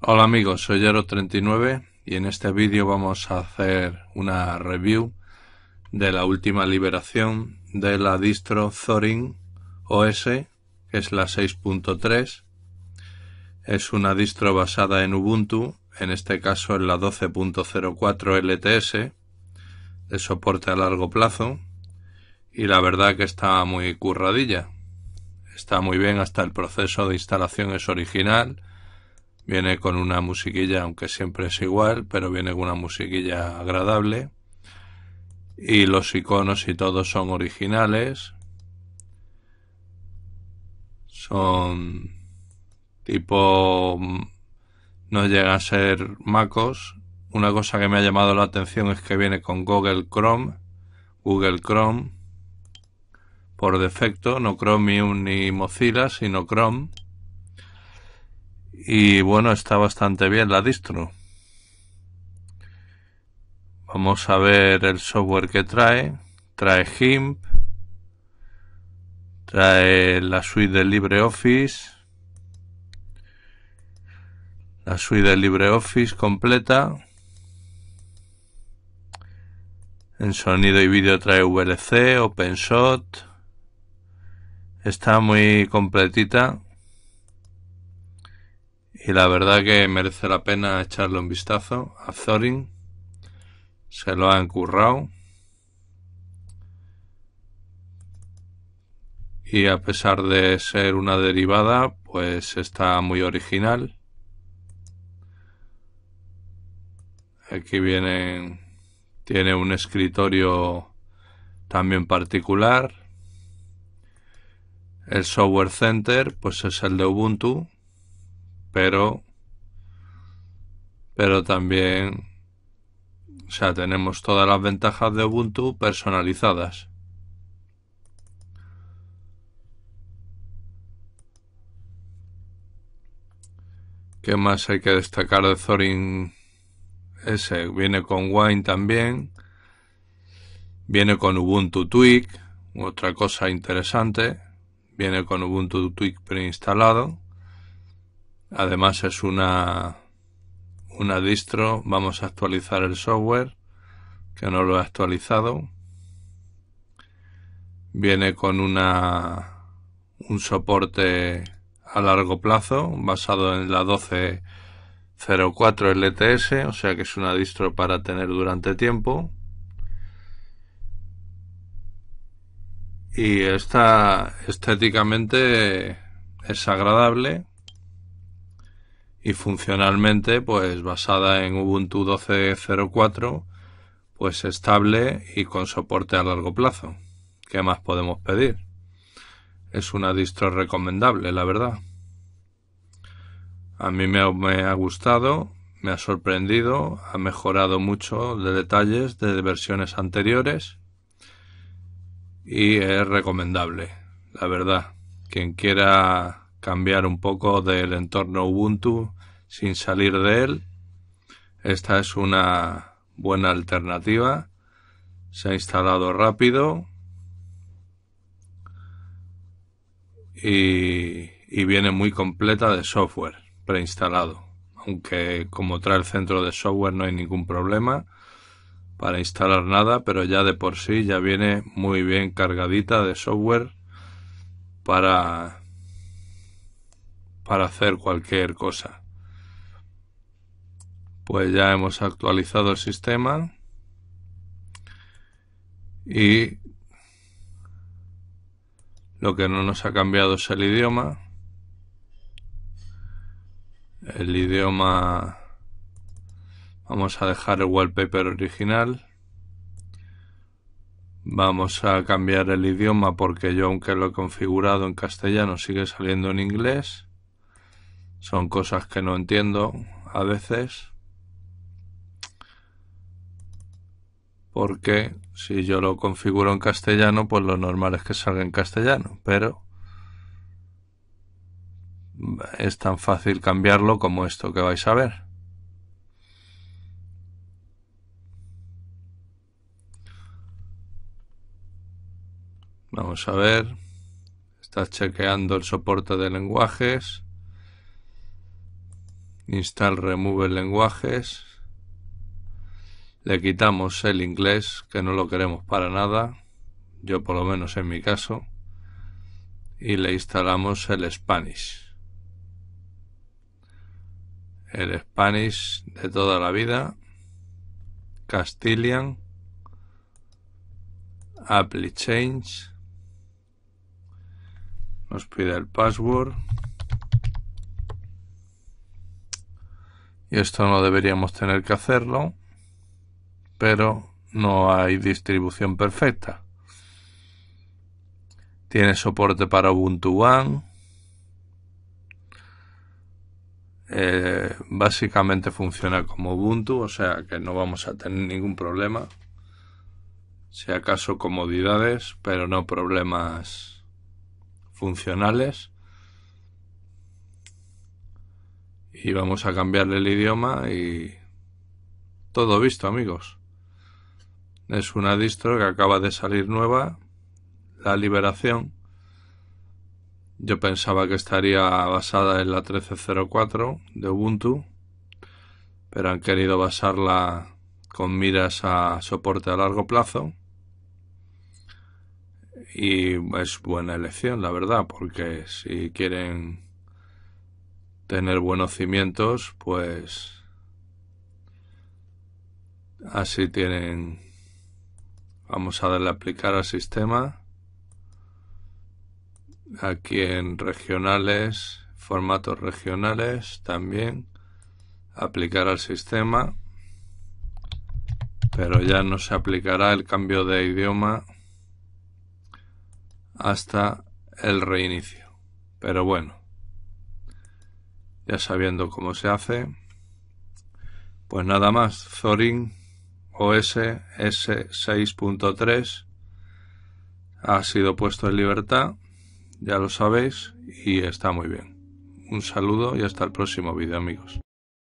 Hola amigos, soy Yaro39 y en este vídeo vamos a hacer una review de la última liberación de la distro Zorin OS, que es la 6.3. Es una distro basada en Ubuntu, en este caso en la 12.04 LTS, de soporte a largo plazo, y la verdad que está muy curradilla. Está muy bien hasta el proceso de instalación es original, Viene con una musiquilla, aunque siempre es igual, pero viene con una musiquilla agradable. Y los iconos y todo son originales. Son tipo... no llega a ser macos. Una cosa que me ha llamado la atención es que viene con Google Chrome. Google Chrome por defecto, no Chrome ni Mozilla, sino Chrome. Y bueno, está bastante bien la distro. Vamos a ver el software que trae. Trae GIMP. Trae la suite de LibreOffice. La suite de LibreOffice completa. En sonido y vídeo trae VLC, OpenShot. Está muy completita. Y la verdad que merece la pena echarle un vistazo a Thorin. Se lo ha encurrado. Y a pesar de ser una derivada, pues está muy original. Aquí viene, tiene un escritorio también particular. El Software Center, pues es el de Ubuntu, pero, también, tenemos todas las ventajas de Ubuntu personalizadas. ¿Qué más hay que destacar de Zorin? Ese viene con Wine también. Viene con Ubuntu Tweak. otra cosa interesante. Viene con Ubuntu Tweak preinstalado. Además es una, una distro. Vamos a actualizar el software, que no lo he actualizado. Viene con una, un soporte a largo plazo basado en la 1204 LTS, o sea que es una distro para tener durante tiempo. Y está estéticamente es agradable y funcionalmente pues basada en Ubuntu 12.04 pues estable y con soporte a largo plazo. ¿Qué más podemos pedir? Es una distro recomendable, la verdad. A mí me ha, gustado, me ha sorprendido, ha mejorado mucho de detalles de versiones anteriores y es recomendable, la verdad. Quien quiera cambiar un poco del entorno Ubuntu sin salir de él. Esta es una buena alternativa. Se ha instalado rápido y, viene muy completa de software preinstalado. Aunque como trae el centro de software no hay ningún problema para instalar nada, pero ya de por sí ya viene muy bien cargadita de software para para hacer cualquier cosa. Pues ya hemos actualizado el sistema y lo que no nos ha cambiado es el idioma. El idioma... Vamos a dejar el wallpaper original. Vamos a cambiar el idioma porque yo aunque lo he configurado en castellano sigue saliendo en inglés. Son cosas que no entiendo a veces. Porque si yo lo configuro en castellano, pues lo normal es que salga en castellano. Pero es tan fácil cambiarlo como esto que vais a ver. Vamos a ver. Está chequeando el soporte de lenguajes install remove lenguajes le quitamos el inglés que no lo queremos para nada yo por lo menos en mi caso y le instalamos el Spanish el Spanish de toda la vida Castilian Apple Change nos pide el password y esto no deberíamos tener que hacerlo, pero no hay distribución perfecta. Tiene soporte para Ubuntu One. Eh, básicamente funciona como Ubuntu, o sea que no vamos a tener ningún problema. Si acaso comodidades, pero no problemas funcionales. y vamos a cambiarle el idioma y todo visto amigos es una distro que acaba de salir nueva la liberación yo pensaba que estaría basada en la 1304 de Ubuntu pero han querido basarla con miras a soporte a largo plazo y es buena elección la verdad porque si quieren tener buenos cimientos, pues así tienen. Vamos a darle aplicar al sistema. Aquí en regionales, formatos regionales también. Aplicar al sistema. Pero ya no se aplicará el cambio de idioma hasta el reinicio. Pero bueno, ya sabiendo cómo se hace. Pues nada más, Thorin OS S6.3 ha sido puesto en libertad, ya lo sabéis, y está muy bien. Un saludo y hasta el próximo vídeo amigos.